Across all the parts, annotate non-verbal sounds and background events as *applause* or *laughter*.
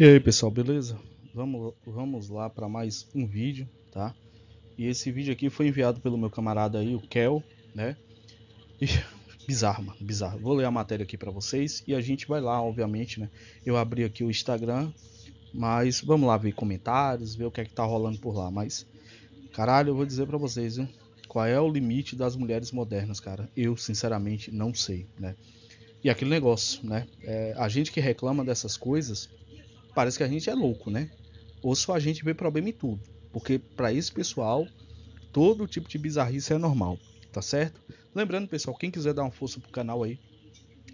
E aí pessoal, beleza? Vamos, vamos lá para mais um vídeo, tá? E esse vídeo aqui foi enviado pelo meu camarada aí, o Kel, né? E, *laughs* bizarro, mano, bizarro. Vou ler a matéria aqui para vocês e a gente vai lá, obviamente, né? Eu abri aqui o Instagram, mas vamos lá ver comentários, ver o que é que tá rolando por lá. Mas, caralho, eu vou dizer para vocês, viu? Qual é o limite das mulheres modernas, cara? Eu, sinceramente, não sei, né? E aquele negócio, né? É, a gente que reclama dessas coisas parece que a gente é louco, né? Ou só a gente vê problema em tudo. Porque para esse pessoal, todo tipo de bizarrice é normal, tá certo? Lembrando, pessoal, quem quiser dar uma força pro canal aí,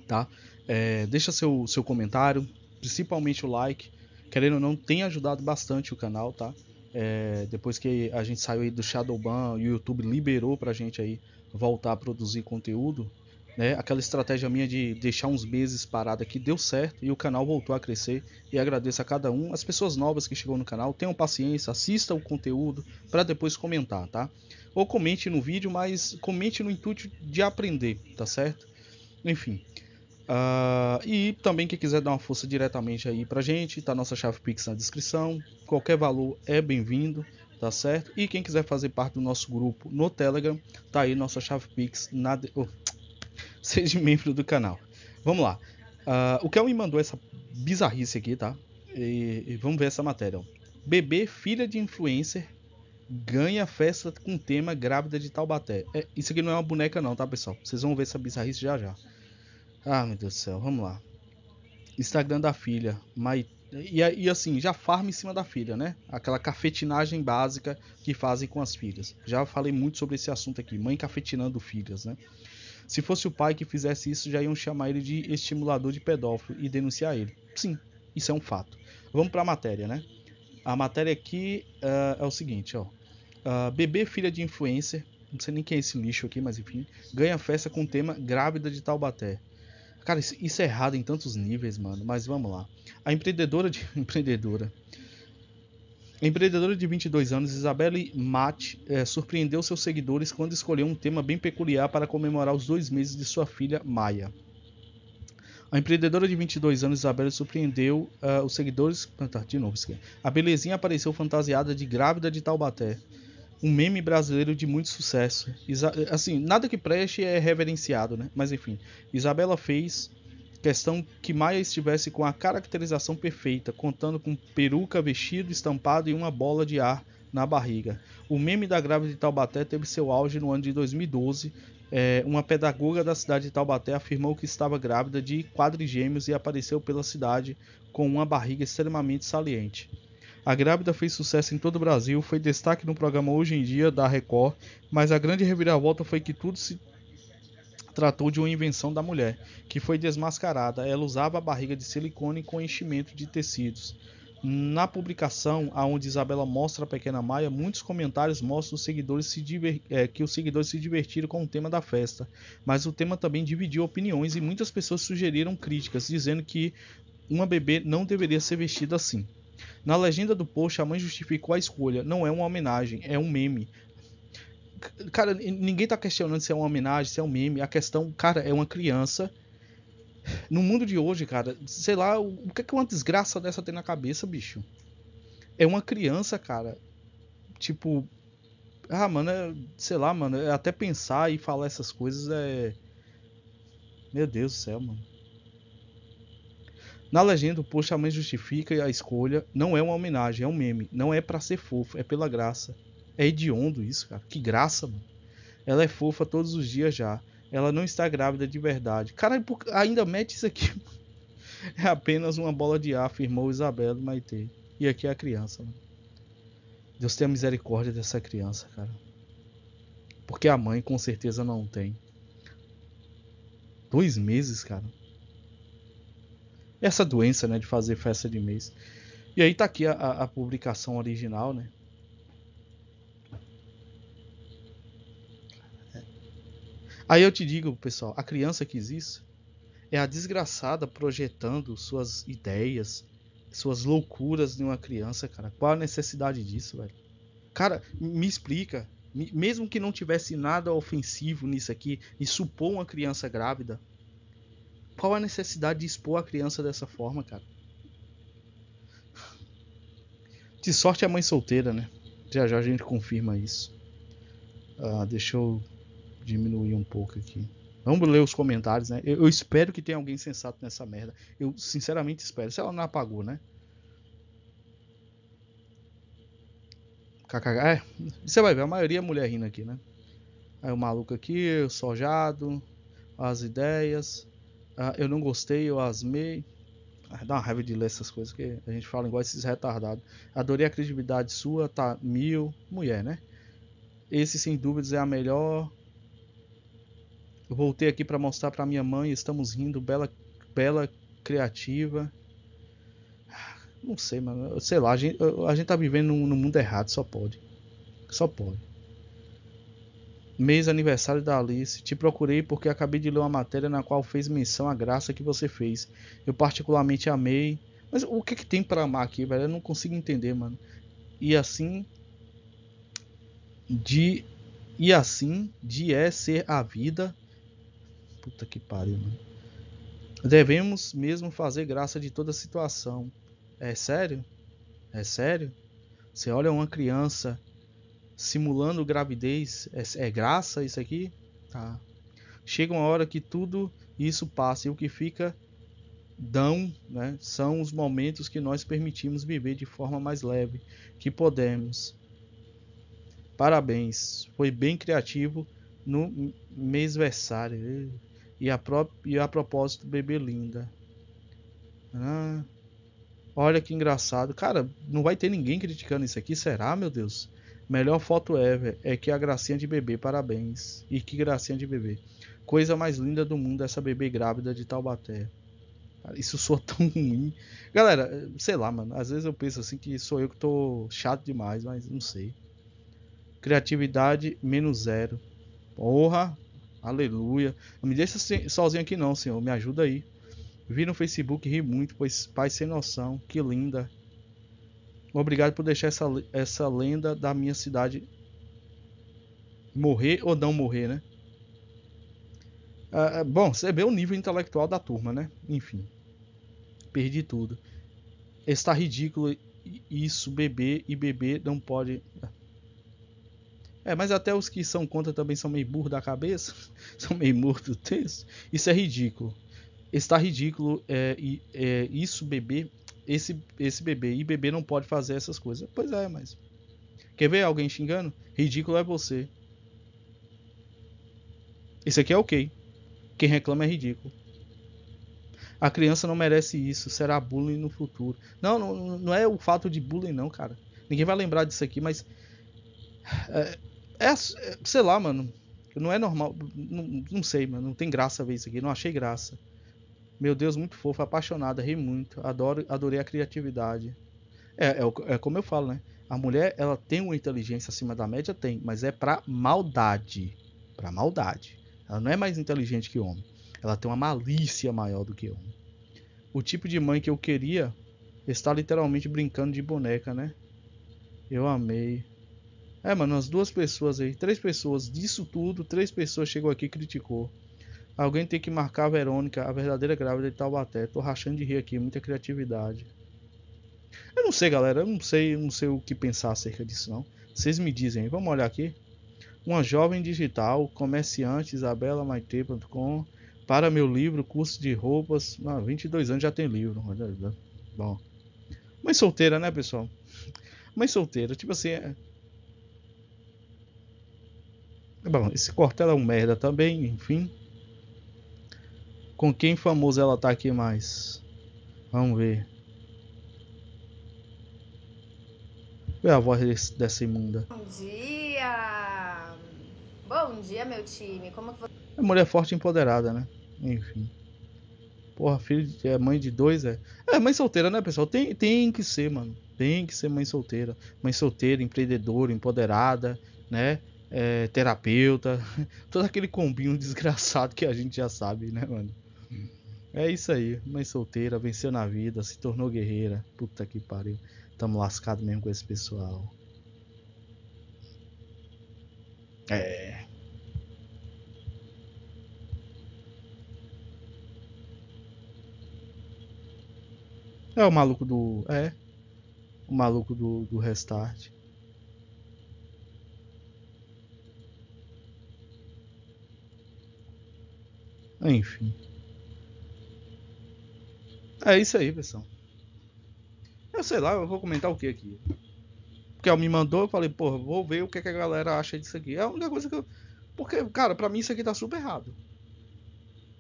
tá? É, deixa seu, seu comentário, principalmente o like. Querendo ou não, tem ajudado bastante o canal, tá? É, depois que a gente saiu aí do Shadowban e o YouTube liberou pra gente aí voltar a produzir conteúdo, né? Aquela estratégia minha de deixar uns meses parado aqui deu certo e o canal voltou a crescer. E agradeço a cada um, as pessoas novas que chegou no canal, tenham paciência, assista o conteúdo para depois comentar, tá? Ou comente no vídeo, mas comente no intuito de aprender, tá certo? Enfim. Uh, e também quem quiser dar uma força diretamente aí pra gente, tá nossa chave Pix na descrição. Qualquer valor é bem-vindo tá certo? E quem quiser fazer parte do nosso grupo no Telegram, tá aí nossa chave Pix na. De... Oh, *laughs* seja membro do canal. Vamos lá. Uh, o Kel me mandou essa bizarrice aqui, tá? E, e vamos ver essa matéria. Ó. Bebê, filha de influencer, ganha festa com tema grávida de Taubaté. É, isso aqui não é uma boneca não, tá, pessoal? Vocês vão ver essa bizarrice já já. Ah, meu Deus do céu, vamos lá. Instagram da filha, E, e, assim, já farma em cima da filha, né? Aquela cafetinagem básica que fazem com as filhas. Já falei muito sobre esse assunto aqui, mãe cafetinando filhas, né? Se fosse o pai que fizesse isso, já iam chamar ele de estimulador de pedófilo e denunciar ele. Sim, isso é um fato. Vamos para a matéria, né? A matéria aqui uh, é o seguinte, ó. Uh, bebê filha de influencer, não sei nem quem é esse lixo aqui, mas enfim, ganha festa com o tema grávida de Taubaté. Cara, isso, isso é errado em tantos níveis, mano, mas vamos lá. A empreendedora de *laughs* empreendedora Empreendedora de 22 anos, Isabelle Matt eh, surpreendeu seus seguidores quando escolheu um tema bem peculiar para comemorar os dois meses de sua filha Maia. A empreendedora de 22 anos, Isabelle, surpreendeu uh, os seguidores. Ah, tá, de novo, a belezinha apareceu fantasiada de grávida de Taubaté. Um meme brasileiro de muito sucesso. Isa eh, assim, nada que preste é reverenciado, né? Mas enfim, Isabela fez questão que Maia estivesse com a caracterização perfeita, contando com peruca, vestido estampado e uma bola de ar na barriga. O meme da grávida de Taubaté teve seu auge no ano de 2012. É, uma pedagoga da cidade de Taubaté afirmou que estava grávida de quadrigêmeos e apareceu pela cidade com uma barriga extremamente saliente. A grávida fez sucesso em todo o Brasil, foi destaque no programa Hoje em Dia da Record, mas a grande reviravolta foi que tudo se tratou de uma invenção da mulher, que foi desmascarada. Ela usava a barriga de silicone com enchimento de tecidos. Na publicação aonde Isabela mostra a pequena Maia, muitos comentários mostram os seguidores diver... é, que os seguidores se divertiram com o tema da festa, mas o tema também dividiu opiniões e muitas pessoas sugeriram críticas, dizendo que uma bebê não deveria ser vestida assim. Na legenda do post, a mãe justificou a escolha: não é uma homenagem, é um meme. Cara, ninguém tá questionando se é uma homenagem, se é um meme. A questão, cara, é uma criança. No mundo de hoje, cara, sei lá, o que é que uma desgraça dessa tem na cabeça, bicho? É uma criança, cara. Tipo. Ah, mano, é, sei lá, mano. É até pensar e falar essas coisas é. Meu Deus do céu, mano. Na legenda, o post a mãe justifica a escolha. Não é uma homenagem, é um meme. Não é para ser fofo, é pela graça. É hediondo isso, cara. Que graça, mano. Ela é fofa todos os dias já. Ela não está grávida de verdade. Cara, ainda mete isso aqui. *laughs* é apenas uma bola de ar, afirmou Isabela do Maitê. E aqui é a criança. Mano. Deus tenha misericórdia dessa criança, cara. Porque a mãe com certeza não tem. Dois meses, cara. Essa doença, né, de fazer festa de mês. E aí tá aqui a, a publicação original, né? Aí eu te digo, pessoal, a criança que existe é a desgraçada projetando suas ideias, suas loucuras de uma criança, cara. Qual a necessidade disso, velho? Cara, me explica. Mesmo que não tivesse nada ofensivo nisso aqui, e supor uma criança grávida, qual a necessidade de expor a criança dessa forma, cara? De sorte é mãe solteira, né? Já já a gente confirma isso. Ah, deixa eu diminuir um pouco aqui. Vamos ler os comentários, né? Eu, eu, espero que tenha alguém sensato nessa merda. Eu sinceramente espero. Se ela não apagou, né? KKK. É, você vai ver, a maioria é mulher rindo aqui, né? Aí o maluco aqui, o sojado, as ideias. Ah, eu não gostei, eu asmei. Ah, dá uma raiva de ler essas coisas que a gente fala igual esses retardados. Adorei a credibilidade sua, tá mil. Mulher, né? Esse sem dúvidas é a melhor eu voltei aqui para mostrar para minha mãe, estamos rindo, bela, bela criativa. Não sei, mano. Sei lá, a gente, a gente tá vivendo no, mundo errado, só pode. Só pode. Mês aniversário da Alice. Te procurei porque acabei de ler uma matéria na qual fez menção à graça que você fez. Eu particularmente amei. Mas o que, que tem para amar aqui, velho? Eu não consigo entender, mano. E assim. De. E assim, de é ser a vida Puta que pariu, mano. Devemos mesmo fazer graça de toda situação. É sério? É sério? Você olha uma criança simulando gravidez, é, é graça isso aqui? Tá. Chega uma hora que tudo isso passa e o que fica dão, né, são os momentos que nós permitimos viver de forma mais leve que podemos. Parabéns, foi bem criativo no mêsversário. E a, pró e a propósito, bebê linda. Ah, olha que engraçado. Cara, não vai ter ninguém criticando isso aqui, será, meu Deus? Melhor foto ever. É que a gracinha de bebê, parabéns. E que gracinha de bebê. Coisa mais linda do mundo essa bebê grávida de Taubaté. isso soa *laughs* tão ruim. Galera, sei lá, mano. Às vezes eu penso assim que sou eu que tô chato demais, mas não sei. Criatividade menos zero. Porra, Aleluia. Não me deixa sozinho aqui não, Senhor. Me ajuda aí. Vi no Facebook, ri muito, pois Pai sem noção, que linda. Obrigado por deixar essa, essa lenda da minha cidade morrer ou não morrer, né? Ah, ah, bom, você vê o nível intelectual da turma, né? Enfim, perdi tudo. Está ridículo isso, bebê e bebê não pode. É, mas até os que são contra também são meio burro da cabeça, *laughs* são meio morto do texto. Isso é ridículo. Está ridículo é, é, isso beber, esse, esse bebê. E bebê não pode fazer essas coisas. Pois é, mas. Quer ver alguém xingando? Ridículo é você. Isso aqui é ok. Quem reclama é ridículo. A criança não merece isso. Será bullying no futuro. Não, não, não é o fato de bullying, não, cara. Ninguém vai lembrar disso aqui, mas. É, é, sei lá, mano. Não é normal. Não, não sei, mano. Não tem graça ver isso aqui. Não achei graça. Meu Deus, muito fofo, apaixonada, ri muito. Adoro, adorei a criatividade. É, é, é, como eu falo, né? A mulher, ela tem uma inteligência acima da média, tem, mas é pra maldade. Pra maldade. Ela não é mais inteligente que homem. Ela tem uma malícia maior do que homem. O tipo de mãe que eu queria está literalmente brincando de boneca, né? Eu amei. É, mano, as duas pessoas aí, três pessoas disso tudo, três pessoas chegou aqui e criticou. Alguém tem que marcar a Verônica, a verdadeira grávida de Taubaté. Tô rachando de rir aqui, muita criatividade. Eu não sei, galera, eu não sei, não sei o que pensar acerca disso não. Vocês me dizem, vamos olhar aqui. Uma jovem digital, comerciante Maite.com para meu livro, curso de roupas. Ah, 22 anos já tem livro. Né? Bom. Mãe solteira, né, pessoal? Mãe solteira, tipo assim, é, Bom, esse Cortella é um merda também, enfim. Com quem famoso ela tá aqui mais? Vamos ver. é a voz desse, dessa imunda. Bom dia! Bom dia, meu time. Como que você... É mulher forte e empoderada, né? Enfim. Porra, filho de, é mãe de dois, é. É, mãe solteira, né, pessoal? Tem, tem que ser, mano. Tem que ser mãe solteira. Mãe solteira, empreendedora, empoderada, né? é, terapeuta, *laughs* todo aquele combinho *laughs* desgraçado que a gente já sabe, né, mano? É isso aí, mãe solteira, venceu na vida, se tornou guerreira. Puta que pariu, tamo lascado mesmo com esse pessoal. É. É o maluco do. É. O maluco do, do restart. Enfim. É isso aí, pessoal. Eu sei lá, eu vou comentar o que aqui. Porque ela me mandou, eu falei, porra, vou ver o que, que a galera acha disso aqui. É a única coisa que eu. Porque, cara, pra mim isso aqui tá super errado.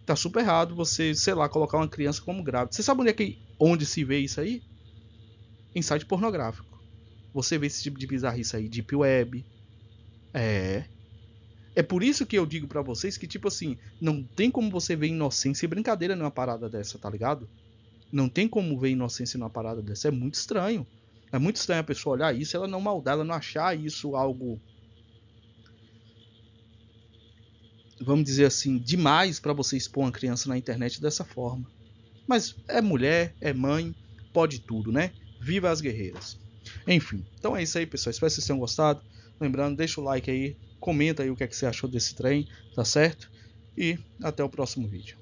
Tá super errado você, sei lá, colocar uma criança como grávida. Você sabe onde, é que, onde se vê isso aí? Em site pornográfico. Você vê esse tipo de bizarrice aí, deep web. É. É por isso que eu digo para vocês que, tipo assim, não tem como você ver inocência e brincadeira numa parada dessa, tá ligado? Não tem como ver inocência numa parada dessa. É muito estranho. É muito estranho a pessoa olhar isso, ela não maldar, ela não achar isso algo. Vamos dizer assim, demais para você expor uma criança na internet dessa forma. Mas é mulher, é mãe, pode tudo, né? Viva as guerreiras. Enfim, então é isso aí, pessoal. Espero que vocês tenham gostado. Lembrando, deixa o like aí, Comenta aí o que, é que você achou desse trem, tá certo? E até o próximo vídeo.